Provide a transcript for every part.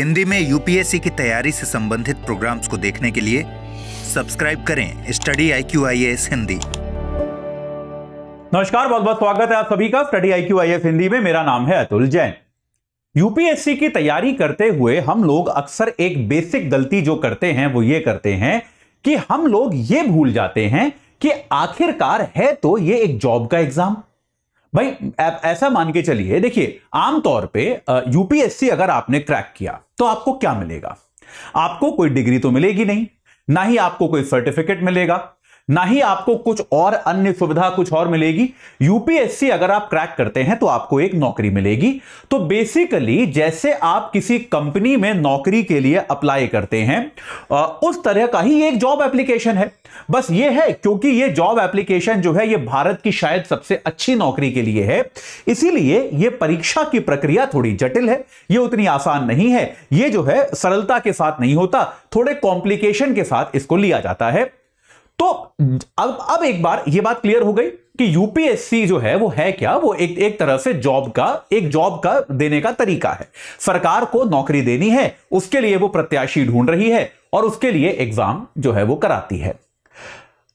हिंदी में यूपीएससी की तैयारी से संबंधित प्रोग्राम्स को देखने के लिए सब्सक्राइब करें study I Q I S Hindi नमस्कार बहुत बहुत स्वागत है आप सभी का study I Q I S Hindi में मेरा नाम है अतुल जैन यूपीएससी की तैयारी करते हुए हम लोग अक्सर एक बेसिक गलती जो करते हैं वो ये करते हैं कि हम लोग ये भूल जाते हैं कि आखिरकार है तो ये एक जॉब का एग्जाम भाई ऐसा मान के चलिए देखिए आमतौर पे यूपीएससी अगर आपने क्रैक किया तो आपको क्या मिलेगा आपको कोई डिग्री तो मिलेगी नहीं ना ही आपको कोई सर्टिफिकेट मिलेगा ना ही आपको कुछ और अन्य सुविधा कुछ और मिलेगी यूपीएससी अगर आप क्रैक करते हैं तो आपको एक नौकरी मिलेगी तो बेसिकली जैसे आप किसी कंपनी में नौकरी के लिए अप्लाई करते हैं उस तरह का ही एक जॉब एप्लीकेशन है बस ये है क्योंकि ये जॉब एप्लीकेशन जो है ये भारत की शायद सबसे अच्छी नौकरी के लिए है इसीलिए ये परीक्षा की प्रक्रिया थोड़ी जटिल है ये उतनी आसान नहीं है ये जो है सरलता के साथ नहीं होता थोड़े कॉम्प्लिकेशन के साथ इसको लिया जाता है तो अब अब एक बार यह बात क्लियर हो गई कि यूपीएससी जो है वो है क्या वो एक एक तरह से जॉब का एक जॉब का देने का तरीका है सरकार को नौकरी देनी है उसके लिए वो प्रत्याशी ढूंढ रही है और उसके लिए एग्जाम जो है वो कराती है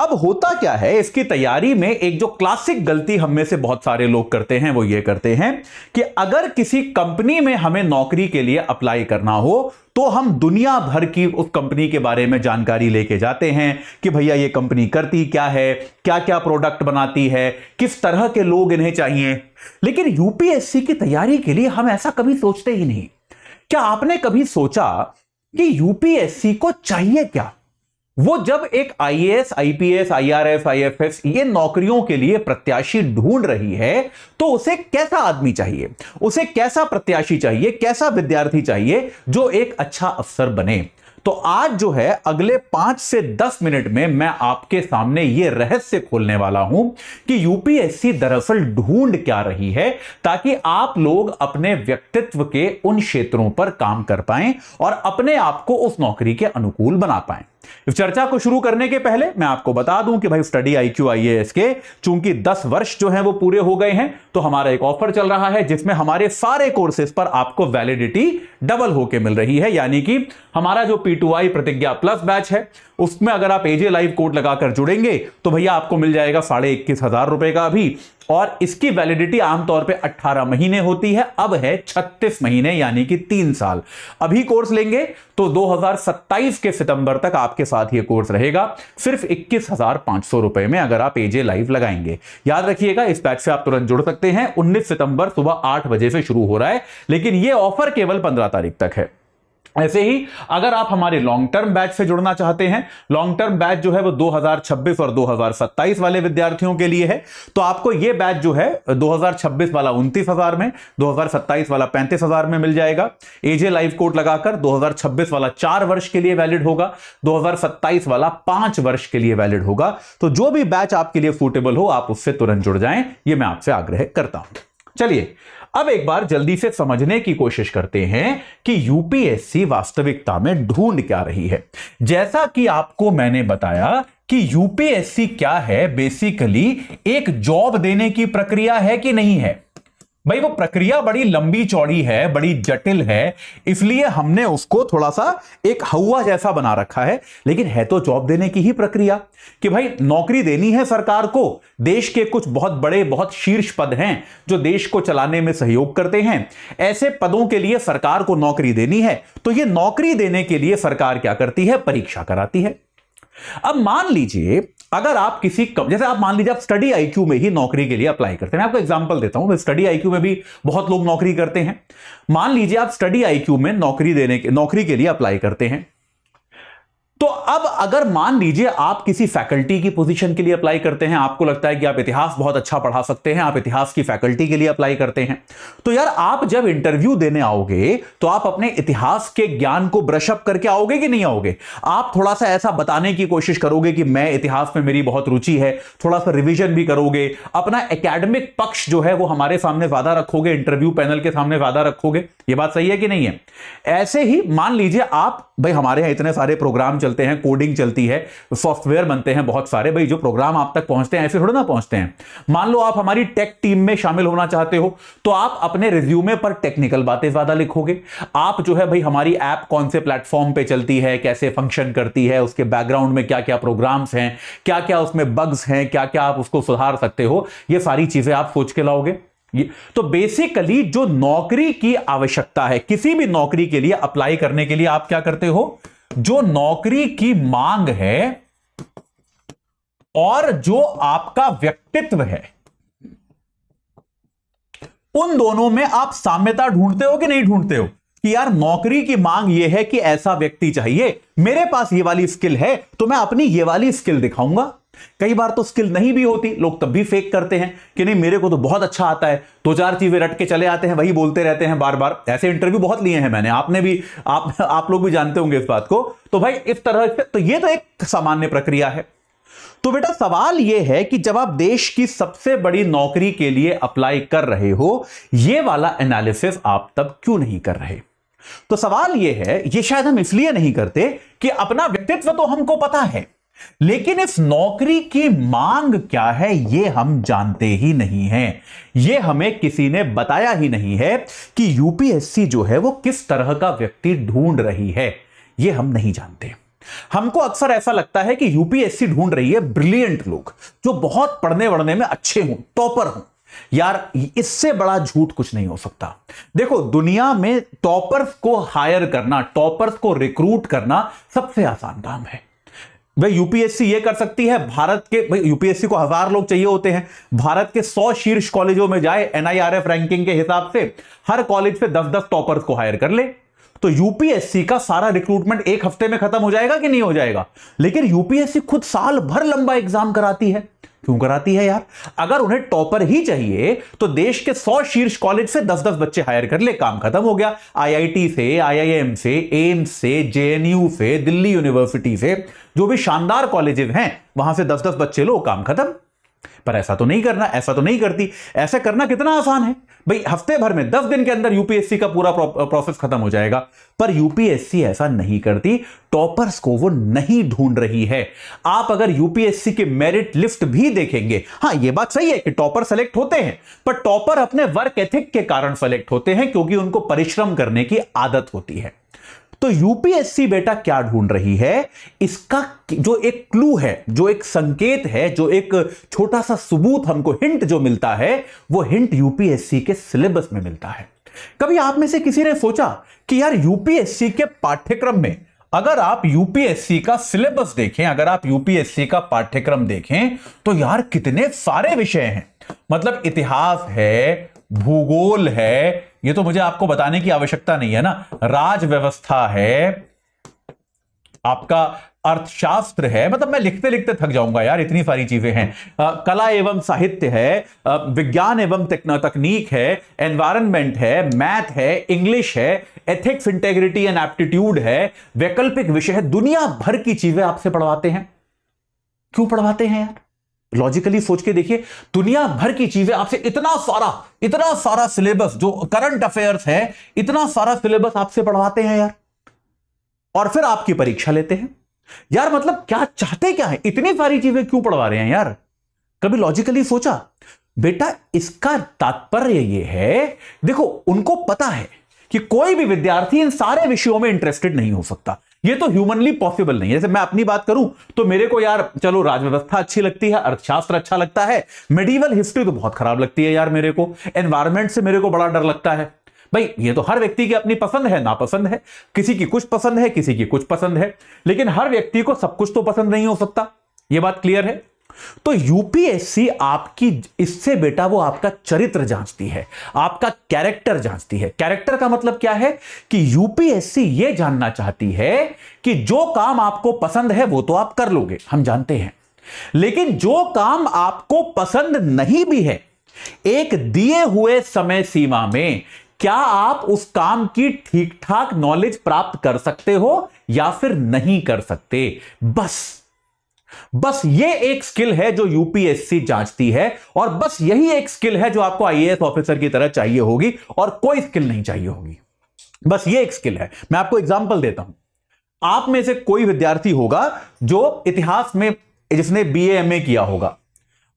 अब होता क्या है इसकी तैयारी में एक जो क्लासिक गलती हम में से बहुत सारे लोग करते हैं वो ये करते हैं कि अगर किसी कंपनी में हमें नौकरी के लिए अप्लाई करना हो तो हम दुनिया भर की उस कंपनी के बारे में जानकारी लेके जाते हैं कि भैया ये कंपनी करती क्या है क्या क्या प्रोडक्ट बनाती है किस तरह के लोग इन्हें चाहिए लेकिन यूपीएससी की तैयारी के लिए हम ऐसा कभी सोचते ही नहीं क्या आपने कभी सोचा कि यूपीएससी को चाहिए क्या वो जब एक आईएएस, आईपीएस, आईआरएस आईएफएस ये नौकरियों के लिए प्रत्याशी ढूंढ रही है तो उसे कैसा आदमी चाहिए उसे कैसा प्रत्याशी चाहिए कैसा विद्यार्थी चाहिए जो एक अच्छा अफसर बने तो आज जो है अगले पांच से दस मिनट में मैं आपके सामने ये रहस्य खोलने वाला हूं कि यूपीएससी दरअसल ढूंढ क्या रही है ताकि आप लोग अपने व्यक्तित्व के उन क्षेत्रों पर काम कर पाए और अपने आप को उस नौकरी के अनुकूल बना पाएं चर्चा को शुरू करने के पहले मैं आपको बता दूं कि भाई study I Q I A S चूंकि 10 वर्ष जो है वो पूरे हो गए हैं तो हमारा एक ऑफर चल रहा है जिसमें हमारे सारे कोर्सेज पर आपको वैलिडिटी डबल होके मिल रही है यानी कि हमारा जो पी टू आई प्रतिज्ञा प्लस बैच है उसमें अगर आप एजे लाइव कोड लगाकर जुड़ेंगे तो भैया आपको मिल जाएगा साढ़े इक्कीस हजार रुपए का अभी और इसकी वैलिडिटी आमतौर पे 18 महीने होती है अब है 36 महीने यानी कि तीन साल अभी कोर्स लेंगे तो 2027 के सितंबर तक आपके साथ ये कोर्स रहेगा सिर्फ इक्कीस हजार पांच सौ रुपए में अगर आप एजे लाइव लगाएंगे याद रखिएगा इस पैक से आप तुरंत जुड़ सकते हैं उन्नीस सितंबर सुबह आठ बजे से शुरू हो रहा है लेकिन यह ऑफर केवल पंद्रह तारीख तक है ऐसे ही अगर आप हमारे लॉन्ग टर्म बैच से जुड़ना चाहते हैं लॉन्ग टर्म बैच जो है वो 2026 और 2027 वाले विद्यार्थियों के लिए है तो आपको ये बैच जो है 2026 वाला उनतीस हजार में 2027 वाला पैंतीस हजार में मिल जाएगा एजे लाइव कोड लगाकर 2026 वाला चार वर्ष के लिए वैलिड होगा 2027 वाला पांच वर्ष के लिए वैलिड होगा तो जो भी बैच आपके लिए सूटेबल हो आप उससे तुरंत जुड़ जाए ये मैं आपसे आग्रह करता हूं चलिए अब एक बार जल्दी से समझने की कोशिश करते हैं कि यूपीएससी वास्तविकता में ढूंढ क्या रही है जैसा कि आपको मैंने बताया कि यूपीएससी क्या है बेसिकली एक जॉब देने की प्रक्रिया है कि नहीं है भाई वो प्रक्रिया बड़ी लंबी चौड़ी है बड़ी जटिल है इसलिए हमने उसको थोड़ा सा एक हवा जैसा बना रखा है लेकिन है तो जॉब देने की ही प्रक्रिया कि भाई नौकरी देनी है सरकार को देश के कुछ बहुत बड़े बहुत शीर्ष पद हैं जो देश को चलाने में सहयोग करते हैं ऐसे पदों के लिए सरकार को नौकरी देनी है तो ये नौकरी देने के लिए सरकार क्या करती है परीक्षा कराती है अब मान लीजिए अगर आप किसी कम, जैसे आप मान लीजिए आप स्टडी आईक्यू में ही नौकरी के लिए अप्लाई करते हैं मैं आपको एग्जांपल देता हूं स्टडी आईक्यू में भी बहुत लोग नौकरी करते हैं मान लीजिए आप स्टडी आईक्यू में नौकरी देने के नौकरी के लिए अप्लाई करते हैं तो अब अगर मान लीजिए आप किसी फैकल्टी की पोजीशन के लिए अप्लाई करते हैं आपको लगता है कि आप इतिहास बहुत अच्छा पढ़ा सकते हैं आप इतिहास की फैकल्टी के लिए अप्लाई करते हैं तो यार आप जब इंटरव्यू देने आओगे तो आप अपने इतिहास के ज्ञान को ब्रशअप करके आओगे कि नहीं आओगे आप थोड़ा सा ऐसा बताने की कोशिश करोगे कि मैं इतिहास में मेरी बहुत रुचि है थोड़ा सा रिविजन भी करोगे अपना अकेडमिक पक्ष जो है वो हमारे सामने ज्यादा रखोगे इंटरव्यू पैनल के सामने ज्यादा रखोगे ये बात सही है कि नहीं है ऐसे ही मान लीजिए आप भाई हमारे यहां इतने सारे प्रोग्राम चलते हैं हैं कोडिंग चलती है सॉफ्टवेयर बनते हैं बहुत सारे भाई जो प्रोग्राम आप तक पहुंचते हैं ऐसे थोड़े ना पहुंचते हैं मान लो आप हमारी टेक टीम में शामिल होना चाहते हो तो आप अपने रिज्यूमे पर टेक्निकल बातें ज्यादा लिखोगे आप जो है भाई हमारी ऐप कौन से प्लेटफॉर्म पर चलती है कैसे फंक्शन करती है उसके बैकग्राउंड में क्या क्या प्रोग्राम्स हैं क्या क्या उसमें बग्स हैं क्या क्या आप उसको सुधार सकते हो ये सारी चीजें आप सोच के लाओगे तो बेसिकली जो नौकरी की आवश्यकता है किसी भी नौकरी के लिए अप्लाई करने के लिए आप क्या करते हो जो नौकरी की मांग है और जो आपका व्यक्तित्व है उन दोनों में आप साम्यता ढूंढते हो कि नहीं ढूंढते हो कि यार नौकरी की मांग यह है कि ऐसा व्यक्ति चाहिए मेरे पास ये वाली स्किल है तो मैं अपनी ये वाली स्किल दिखाऊंगा कई बार तो स्किल नहीं भी होती लोग तब भी फेक करते हैं कि नहीं मेरे को तो बहुत अच्छा आता है दो चार चीजें रट के चले आते हैं वही बोलते रहते हैं बार बार ऐसे इंटरव्यू बहुत लिए हैं मैंने आपने भी आप आप लोग भी जानते होंगे इस बात को तो भाई इस तरह तो ये तो एक सामान्य प्रक्रिया है तो बेटा सवाल यह है कि जब आप देश की सबसे बड़ी नौकरी के लिए अप्लाई कर रहे हो यह वाला एनालिसिस आप तब क्यों नहीं कर रहे तो सवाल यह है यह शायद हम इसलिए नहीं करते कि अपना व्यक्तित्व तो हमको पता है लेकिन इस नौकरी की मांग क्या है यह हम जानते ही नहीं हैं यह हमें किसी ने बताया ही नहीं है कि यूपीएससी जो है वो किस तरह का व्यक्ति ढूंढ रही है यह हम नहीं जानते हमको अक्सर ऐसा लगता है कि यूपीएससी ढूंढ रही है ब्रिलियंट लोग जो बहुत पढ़ने वढ़ने में अच्छे हों टॉपर हों यार इससे बड़ा झूठ कुछ नहीं हो सकता देखो दुनिया में टॉपर्स को हायर करना टॉपर्स को रिक्रूट करना सबसे आसान काम है वह यूपीएससी ये कर सकती है भारत के भाई यूपीएससी को हजार लोग चाहिए होते हैं भारत के सौ शीर्ष कॉलेजों में जाए एनआईआरएफ रैंकिंग के हिसाब से हर कॉलेज से दस दस टॉपर्स को हायर कर ले तो यूपीएससी का सारा रिक्रूटमेंट एक हफ्ते में खत्म हो जाएगा कि नहीं हो जाएगा लेकिन यूपीएससी खुद साल भर लंबा एग्जाम कराती है क्यों कराती है यार अगर उन्हें टॉपर ही चाहिए तो देश के सौ शीर्ष कॉलेज से दस दस बच्चे हायर कर ले काम खत्म हो गया आईआईटी से आईआईएम से एम्स से जेएनयू से दिल्ली यूनिवर्सिटी से जो भी शानदार कॉलेजेस हैं वहां से दस दस बच्चे लो काम खत्म पर ऐसा तो नहीं करना ऐसा तो नहीं करती ऐसा करना कितना आसान है भाई हफ्ते भर में दस दिन के अंदर यूपीएससी का पूरा प्रोसेस खत्म हो जाएगा पर यूपीएससी ऐसा नहीं करती टॉपर्स को वो नहीं ढूंढ रही है आप अगर यूपीएससी के मेरिट लिस्ट भी देखेंगे हाँ ये बात सही है कि टॉपर सेलेक्ट होते हैं पर टॉपर अपने वर्क एथिक के कारण सेलेक्ट होते हैं क्योंकि उनको परिश्रम करने की आदत होती है तो यूपीएससी बेटा क्या ढूंढ रही है इसका जो एक क्लू है जो एक संकेत है जो एक छोटा सा सबूत हमको हिंट जो मिलता है वो हिंट यूपीएससी के सिलेबस में मिलता है कभी आप में से किसी ने सोचा कि यार यूपीएससी के पाठ्यक्रम में अगर आप यूपीएससी का सिलेबस देखें अगर आप यूपीएससी का पाठ्यक्रम देखें तो यार कितने सारे विषय हैं मतलब इतिहास है भूगोल है ये तो मुझे आपको बताने की आवश्यकता नहीं है ना राज व्यवस्था है आपका अर्थशास्त्र है मतलब मैं लिखते लिखते थक जाऊंगा यार इतनी सारी चीजें हैं आ, कला एवं साहित्य है विज्ञान एवं तकनीक है एनवायरमेंट है मैथ है इंग्लिश है एथिक्स इंटेग्रिटी एंड एप्टीट्यूड है वैकल्पिक विषय है दुनिया भर की चीजें आपसे पढ़वाते हैं क्यों पढ़वाते हैं यार लॉजिकली सोच के देखिए दुनिया भर की चीजें आपसे इतना सारा इतना सारा सिलेबस जो करंट अफेयर्स है इतना सारा सिलेबस आपसे पढ़वाते हैं यार और फिर आपकी परीक्षा लेते हैं यार मतलब क्या चाहते क्या है इतनी सारी चीजें क्यों पढ़वा रहे हैं यार कभी लॉजिकली सोचा बेटा इसका तात्पर्य यह है देखो उनको पता है कि कोई भी विद्यार्थी इन सारे विषयों में इंटरेस्टेड नहीं हो सकता ये तो ह्यूमनली पॉसिबल नहीं है जैसे मैं अपनी बात करूं तो मेरे को यार चलो राजव्यवस्था अच्छी लगती है अर्थशास्त्र अच्छा लगता है मेडिवल हिस्ट्री तो बहुत खराब लगती है यार मेरे को एनवायरमेंट से मेरे को बड़ा डर लगता है भाई ये तो हर व्यक्ति की अपनी पसंद है नापसंद है किसी की कुछ पसंद है किसी की कुछ पसंद है लेकिन हर व्यक्ति को सब कुछ तो पसंद नहीं हो सकता यह बात क्लियर है तो यूपीएससी आपकी इससे बेटा वो आपका चरित्र जांचती है आपका कैरेक्टर जांचती है कैरेक्टर का मतलब क्या है कि यूपीएससी ये जानना चाहती है कि जो काम आपको पसंद है वो तो आप कर लोगे हम जानते हैं लेकिन जो काम आपको पसंद नहीं भी है एक दिए हुए समय सीमा में क्या आप उस काम की ठीक ठाक नॉलेज प्राप्त कर सकते हो या फिर नहीं कर सकते बस बस ये एक स्किल है जो यूपीएससी जांचती है और बस यही एक स्किल है जो आपको आईएएस ऑफिसर की तरह चाहिए होगी और कोई स्किल नहीं चाहिए होगी बस ये एक स्किल है मैं आपको एग्जाम्पल देता हूं आप में से कोई विद्यार्थी होगा जो इतिहास में जिसने बी एम किया होगा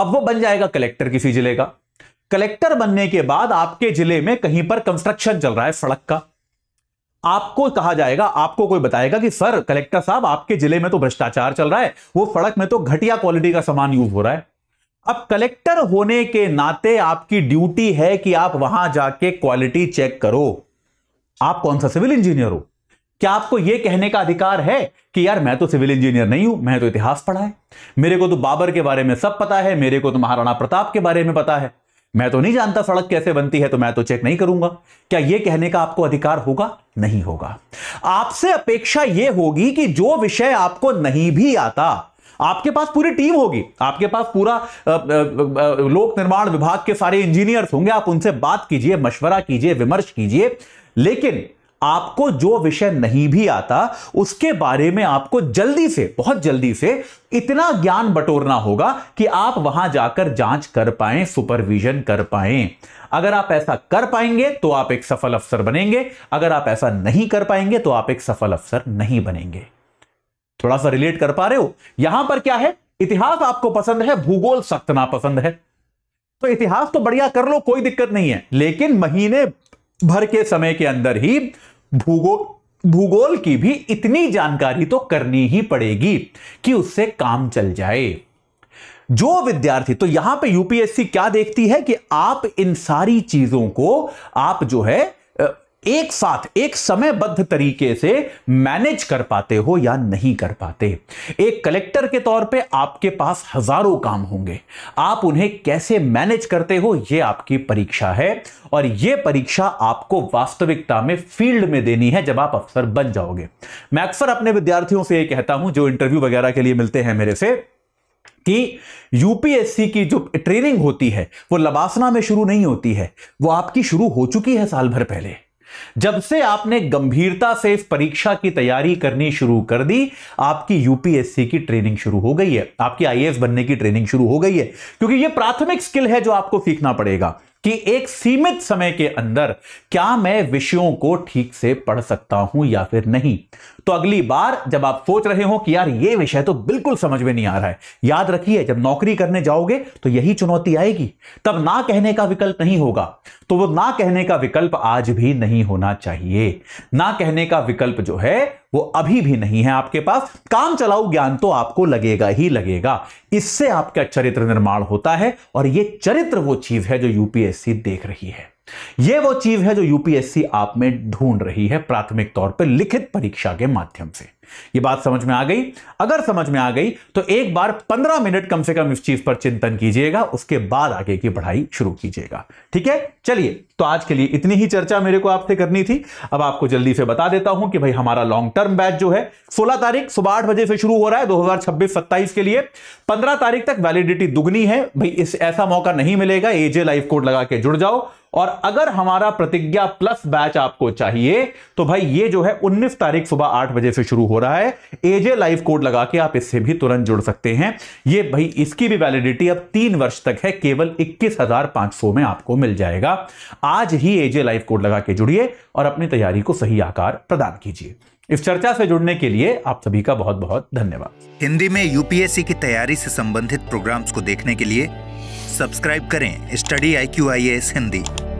अब वो बन जाएगा कलेक्टर किसी जिले का कलेक्टर बनने के बाद आपके जिले में कहीं पर कंस्ट्रक्शन चल रहा है सड़क का आपको कहा जाएगा आपको कोई बताएगा कि सर कलेक्टर साहब आपके जिले में तो भ्रष्टाचार चल रहा है वो सड़क में तो घटिया क्वालिटी का सामान यूज हो रहा है अब कलेक्टर होने के नाते आपकी ड्यूटी है कि आप वहां जाके क्वालिटी चेक करो आप कौन सा सिविल इंजीनियर हो क्या आपको यह कहने का अधिकार है कि यार मैं तो सिविल इंजीनियर नहीं हूं मैं तो इतिहास पढ़ा है मेरे को तो बाबर के बारे में सब पता है मेरे को तो महाराणा प्रताप के बारे में पता है मैं तो नहीं जानता सड़क कैसे बनती है तो मैं तो चेक नहीं करूंगा क्या यह कहने का आपको अधिकार होगा नहीं होगा आपसे अपेक्षा यह होगी कि जो विषय आपको नहीं भी आता आपके पास पूरी टीम होगी आपके पास पूरा लोक निर्माण विभाग के सारे इंजीनियर्स होंगे आप उनसे बात कीजिए मशवरा कीजिए विमर्श कीजिए लेकिन आपको जो विषय नहीं भी आता उसके बारे में आपको जल्दी से बहुत जल्दी से इतना ज्ञान बटोरना होगा कि आप वहां जाकर जांच कर पाए सुपरविजन कर पाए अगर आप ऐसा कर पाएंगे तो आप एक सफल अफसर बनेंगे अगर आप ऐसा नहीं कर पाएंगे तो आप एक सफल अफसर नहीं बनेंगे थोड़ा सा रिलेट कर पा रहे हो यहां पर क्या है इतिहास आपको पसंद है भूगोल सख्त ना पसंद है तो इतिहास तो बढ़िया कर लो कोई दिक्कत नहीं है लेकिन महीने भर के समय के अंदर ही भूगोल भूगोल की भी इतनी जानकारी तो करनी ही पड़ेगी कि उससे काम चल जाए जो विद्यार्थी तो यहां पे यूपीएससी क्या देखती है कि आप इन सारी चीजों को आप जो है एक साथ एक समयबद्ध तरीके से मैनेज कर पाते हो या नहीं कर पाते एक कलेक्टर के तौर पे आपके पास हजारों काम होंगे आप उन्हें कैसे मैनेज करते हो यह आपकी परीक्षा है और यह परीक्षा आपको वास्तविकता में फील्ड में देनी है जब आप अफसर बन जाओगे मैं अक्सर अपने विद्यार्थियों से यह कहता हूं जो इंटरव्यू वगैरह के लिए मिलते हैं मेरे से कि यूपीएससी की जो ट्रेनिंग होती है वो लबासना में शुरू नहीं होती है वो आपकी शुरू हो चुकी है साल भर पहले जब से आपने गंभीरता से इस परीक्षा की तैयारी करनी शुरू कर दी आपकी यूपीएससी की ट्रेनिंग शुरू हो गई है आपकी आईएएस बनने की ट्रेनिंग शुरू हो गई है क्योंकि यह प्राथमिक स्किल है जो आपको सीखना पड़ेगा कि एक सीमित समय के अंदर क्या मैं विषयों को ठीक से पढ़ सकता हूं या फिर नहीं तो अगली बार जब आप सोच रहे हो कि यार ये विषय तो बिल्कुल समझ में नहीं आ रहा है याद रखिए जब नौकरी करने जाओगे तो यही चुनौती आएगी तब ना कहने का विकल्प नहीं होगा तो वो ना कहने का विकल्प आज भी नहीं होना चाहिए ना कहने का विकल्प जो है वो अभी भी नहीं है आपके पास काम चलाऊ ज्ञान तो आपको लगेगा ही लगेगा इससे आपका चरित्र निर्माण होता है और ये चरित्र वो चीज है जो यूपीएससी देख रही है ये वो चीज है जो यूपीएससी आप में ढूंढ रही है प्राथमिक तौर पर लिखित परीक्षा के माध्यम से ये बात समझ में आ गई अगर समझ में आ गई तो एक बार पंद्रह मिनट कम से कम इस चीज पर चिंतन कीजिएगा उसके बाद आगे की पढ़ाई शुरू कीजिएगा ठीक है चलिए तो आज के लिए इतनी ही चर्चा मेरे को आपसे करनी थी अब आपको जल्दी से बता देता हूं कि भाई हमारा लॉन्ग टर्म बैच जो है 16 तारीख सुबह आठ बजे से शुरू हो रहा है 2026-27 के लिए 15 तारीख तक वैलिडिटी दुगनी है भाई इस ऐसा मौका नहीं मिलेगा एजे लाइफ कोड लगा के जुड़ जाओ और अगर हमारा प्रतिज्ञा प्लस बैच आपको चाहिए तो भाई ये जो है उन्नीस तारीख सुबह आठ बजे से शुरू हो रहा रहा है एजे लाइव कोड लगा के आप इससे भी तुरंत जुड़ सकते हैं ये भाई इसकी भी वैलिडिटी अब तीन वर्ष तक है केवल इक्कीस हजार पांच सौ में आपको मिल जाएगा आज ही एजे लाइव कोड लगा के जुड़िए और अपनी तैयारी को सही आकार प्रदान कीजिए इस चर्चा से जुड़ने के लिए आप सभी का बहुत बहुत धन्यवाद हिंदी में यूपीएससी की तैयारी से संबंधित प्रोग्राम्स को देखने के लिए सब्सक्राइब करें स्टडी आई क्यू हिंदी